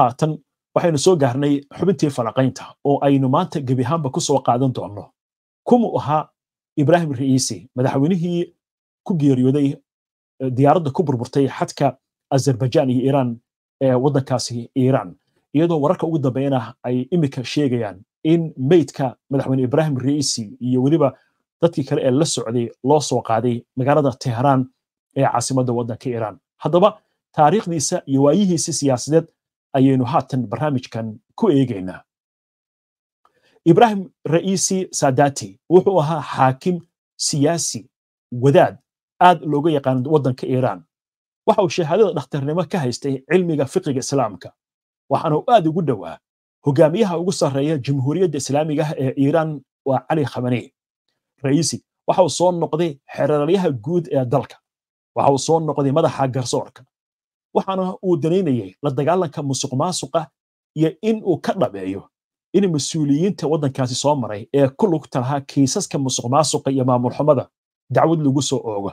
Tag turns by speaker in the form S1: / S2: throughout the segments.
S1: haatan waxaynu soo gaarnay xubintii falaqaynta oo aynu maanta gebi kusoo qaadan doonno kumu ahaa ibrahim ra'iisi madaxweynihii ku geeriyooday diyaaradda ku burburtay xadka azerbaijaan iyo iiraan ee waddankaasi iiraan iyadoo wararka ugu dambeyna ay iminka sheegayaan in meydka madaxweyne ibrahim ra'iisi iyo weliba dadkii kale ee la socday loo soo qaaday magaalada teheraan ee caasimadda waddanka iiraan haddaba taariikhdiisa iyo waayihiisii siyaasadeed ayaynu haatan barnaamijkan ku eegaynaa ibraahim ra'iisi sadati wuxuu ahaa xaakim siyaasi wadaad aad looga yaqaan waddanka iiraan waxa uu shahaadada dhakhtarnimo ka haystay cilmiga fiqiga islaamka waxaana uu aad ugu dhowaa hogaamiyaha ugu sarreeya jamhuuriyadda islaamiga ah ee iiraan waa cali khamani ra'iisi waxa uu soo noqday xeeraryaha guud ee dalka waxa uu soo noqday madaxa garsoorka waxaana uu danaynayay la dagaalanka musuqmaasuqa iyo in uu ka dhabeeyo in mas-uuliyiinta waddankaasi soo maray ee ku lugta lahaa kiisaska musuqmaasuqa iyo maamulxumada dacwad lagu soo oogo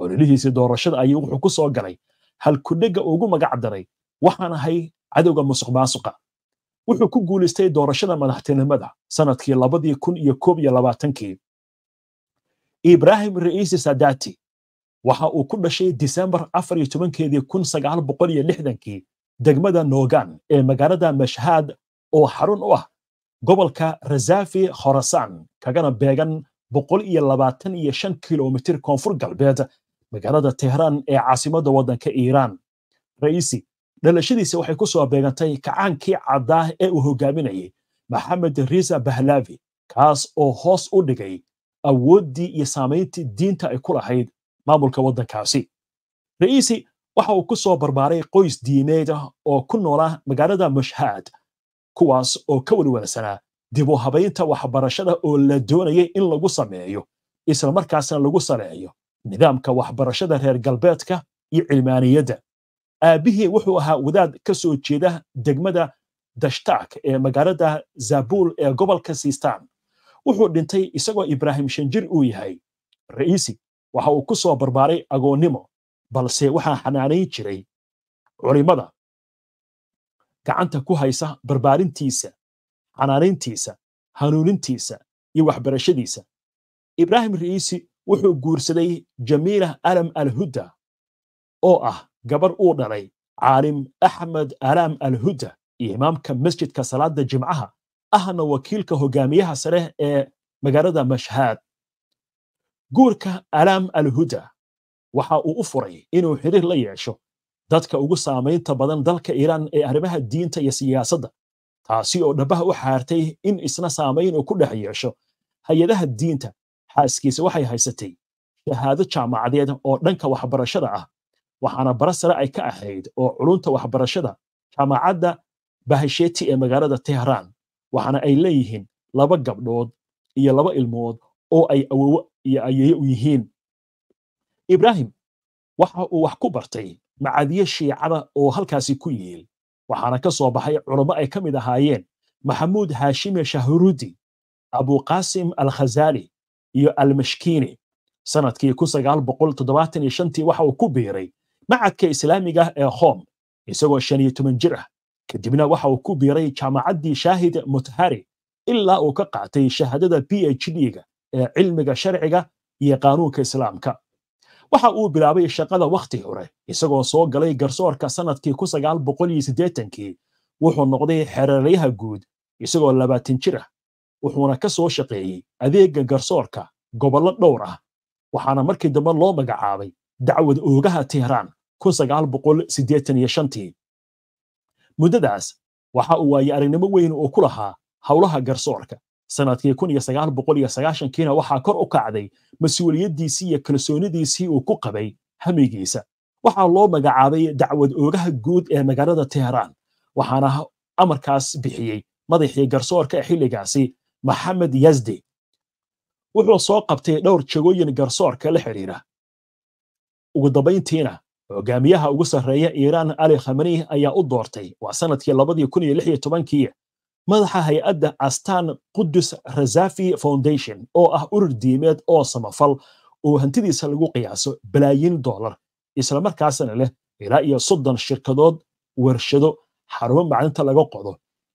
S1: ololihiisii doorashada ayuu wuxuu ku soo galay halkudhegga ugu magac daray waxaan ahay cadowga musuqmaasuqa wuxuu ku guulaystay doorashada madaxtinimada sanadkii labadii kun iyo koob iyo labaatankii ibraahim ra'iisi sadaati waxa uu ku dhashay disembar afar degmada noogan ee magaalada mashhaad oo xarun u ah gobolka razafi khorasaan kagana beegan boqol kilomitir koonfur galbeed magaalada tehraan ee caasimada waddanka iiraan ra'iisi dhalashadiisa waxay ku soo beegantay kacaankii caddaah ee uu hogaaminayay maxamed riza bahlaavi kaas oo hoos u dhigay awooddii iyo saamayntii diinta ay ku lahayd maamulka waddankaasi ra'iisi waxa uu ku soo barbaaray qoys diimeed ah oo ku noolaa ah magaalada mashhaad kuwaas oo ka warwarsanaa dib u habaynta waxbarashada oo la doonayay in lagu sameeyo isla markaasna lagu saleeyo nidaamka waxbarashada reer galbeedka iyo cilmaaniyadda aabihii wuxuu ahaa wadaad ka soo jeeda degmada dashtak ee magaalada zabuul ee gobolka siistaan wuxuu dhintay isagoo ibraahim shanjir uu yahay ra'iisi waxa uu ku soo barbaaray agoonnimo balse waxaa xanaanayn jiray culimmada gacanta ku haysa barbaarintiisa xanaanayntiisa hanuunintiisa iyo waxbarashadiisa ibraahim ra'iisi wuxuu guursaday jamiila alam alhudda oo ah gabar uu dhalay caalim axmed alam alhudda iyo imaamka masjidka salaada jimcaha ahna wakiilka hogaamiyaha sare ee magaalada mashhaad guurka alam al alhuda waxa uu u furay inuu xiriir la yeesho dadka ugu saamaynta badan dalka iiraan ee arrimaha diinta iyo siyaasadda taasi oo dhabbaha u xaartay in isna saamayn uu ku dhex yeesho hay-adaha diinta xaaskiisa waxay haysatay shahaado jaamacadeed oo dhanka waxbarashada ah waxaana bara sare ay ka ahayd oo culunta waxbarashada jaamacadda bahasheti ee magaalada tehraan waxaana ay leeyihiin laba gabdhood iyo laba ilmood oo ay awowo iyo ayay u yihiin ibraahim waxa uu wax ku bartay macadiye shiicada oo halkaasi ku yiil waxaana ka soo baxay culummo ay ka mid ahaayeen maxamuud haashime shahrudi abuqaasim alkhazali iyo almashkiini sanadkii tii waxa uu ku biiray macadka islaamiga ee khom isagoo jir ah kadibna waxa uu ku biiray jaamacaddii shaahid muthari ilaa uu ka qaatay shahaadada b h d-ga cilmiga sharciga iyo qaanuunka islaamka waxa uu bilaabay shaqada wakhti hore isagoo soo galay garsoorka sannadkii kii wuxuu noqday xereerayaha guud isagoo labaatan jir ah wuxuuna ka soo shaqeeyey adeegga garsoorka gobollo dhowr ah waxaana markii dambe loo magacaabay dacwad oogaha tehraan muddadaas waxa uu waayey aragnimo weyn oo ku lahaa howlaha garsoorka sanadkii kun iyo sagaal boqol iyo sagaashankiina waxaa kor u kacday mas-uuliyaddiisii iyo kalsoonidiisii uu ku qabay hamigiisa waxaa loo magacaabay dacwad oogaha guud ee magaalada teheraan waxaana amarkaas bixiyey madaxii garsoorka ee xilligaasi maxamed yazdi wuxuu soo qabtay dhowr jagooyin garsoorka la xidhiira ugu dambayntiina hogaamiyaha ugu sarreeya iiraan ali khamanii ayaa u doortay waa sanadkii labadii kun iyo lix iyo tobankii madaxa hay-adda astan qudus rasafi foundation oo ah urur diimeed oo samafal oo hantidiisa lagu qiyaaso balaayiin dollar markaasna leh ilaa iyo soddon shirkadood warshado xarumo macdinta laga qodo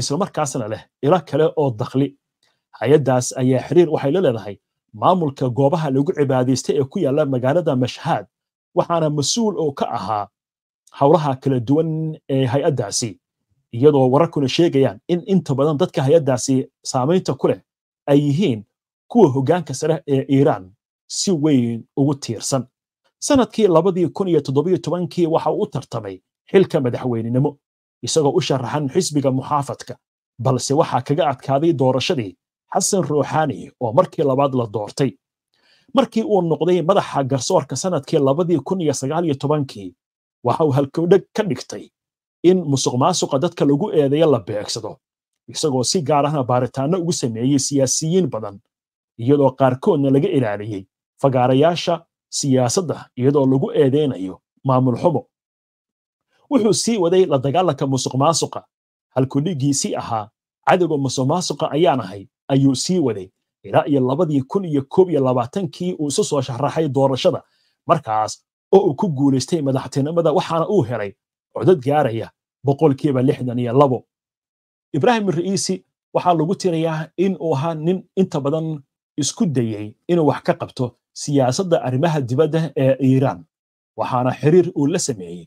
S1: isla markaasna leh ilo kale oo dakhli hay-addaas ayaa xiriir waxay la leedahay maamulka goobaha lagu cibaadaysta ee ku yaalla magaalada mashhaad waxaana mas-uul oo ka ahaa howlaha kala duwan ee hay-addaasi iyadoo wararkuna sheegayaan in inta badan dadka hay-addaasi saamaynta ku leh ay yihiin kuwa hoggaanka sare ee iiraan si weyn ugu tiirsan sanadkii labadii kun iyo toddobiyo tobankii waxa uu u tartamay xilka madaxweynenimo isagoo u sharaxan xisbiga muxaafadka balse waxaa kaga adkaaday doorashadii xasan ruuxaani oo markii labaad la doortay markii uu noqday madaxa garsoorka sanadkii labadii kun iyo sagaal iyo tobankii waxa uu halkowdheg ka dhigtay in musuqmaasuqa dadka lagu eedeeyo la beegsado isagoo si gaar ahna baaritaanno ugu sameeyey siyaasiyiin badan iyadoo qaarkoodna laga ilaaliyey fagaarayaasha siyaasadda iyadoo lagu eedeynayo maamul xumo wuxuu sii waday la dagaalanka musuq maasuqa ahaa cadowga musuqmaasuqa ayaan ahay ayuu sii waday ilaa iyo labadii kun iyo koob iyo labaatankii uu isu soo sharaxay doorashada markaas oo uu ku guulaystay madaxtinimada waxaana uu helay codad gaaraya boqolkiiba lixdan iyo labo ibrahim ra'iisi waxaa lagu tirayaa in uu ahaa nin inta badan isku dayey inuu wax ka qabto siyaasadda arrimaha dibadda ee iiraan waxaana xiriir uu la sameeyey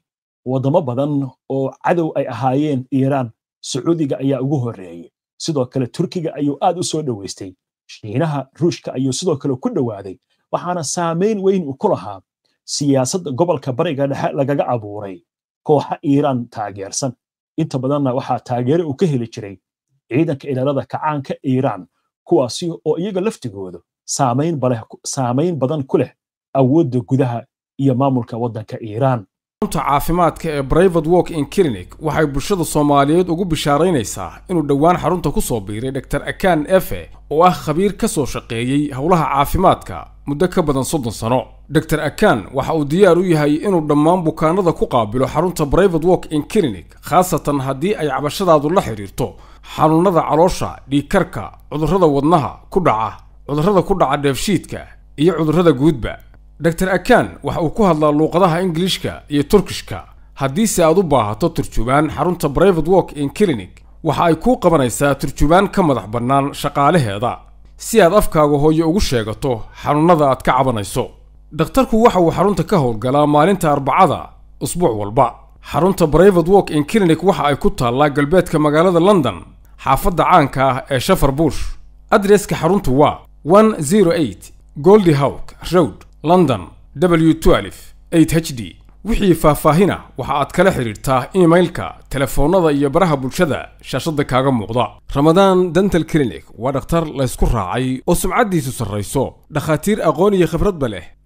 S1: waddamo badan oo cadow ay ahaayeen iiraan sacuudiga ayaa ugu horreeyey sidoo kale turkiga ayuu aad u soo dhoweystay shiinaha ruushka ayuu sidoo kale ku dhowaaday waxaana saamayn weyn uu ku lahaa siyaasadda gobolka bariga dhexe lagaga abuuray kooxa iiraan taageersan inta badanna waxaa taageere uu ka heli jiray ciidanka ilaalada kacaanka iiraan kuwaasi oo iyaga laftigooda saamayn badan ku leh awoodda gudaha iyo maamulka waddanka iiraan
S2: xarunta caafimaadka ee brivate work in clinic waxay bulshada soomaaliyeed ugu bishaaraynaysaa inuu dhowaan xarunta ku soo biiray dr akan efe oo ah khabiir ka soo shaqeeyey howlaha caafimaadka muddo ka badan soddon sano dor akan waxa uu diyaar u yahay inuu dhammaan bukaanada ku qaabilo xarunta brivate work in clinic khaasatan haddii ay cabashadaadu la xidhiirto xanuunnada caloosha dhiikarka cudurrada wadnaha ku dhaca cudurrada ku dhaca dheefshiidka iyo cudurrada guudba dor akan waxa uu ku hadlaa luuqadaha ingiliishka iyo turkishka haddiise aad u baahato turjubaan xarunta brivate work in clinic waxa ay kuu qabanaysaa turjubaan ka madax bannaan shaqaalaheeda si aad afkaaga hooyo ugu sheegato xanuunnada aad ka cabanayso dhakhtarku waxa uu xarunta ka howlgalaa maalinta arbacada usbuuc walba xarunta brivate walk in clinic waxa ay ku taallaa galbeedka magaalada london xaafadda caanka ah ee shafar bush adreska xaruntu waa goldi hawk road london w twelve h d wixii faahfaahina waxa aad kala xidhiirtaa emailka telefoonnada iyo baraha bulshada shaashadda kaaga muuqda ramadaan dental clinic waa dhakhtar laysku raacay oo sumcaddiisu sarrayso dhakhaatiir aqoon iyo khibradba leh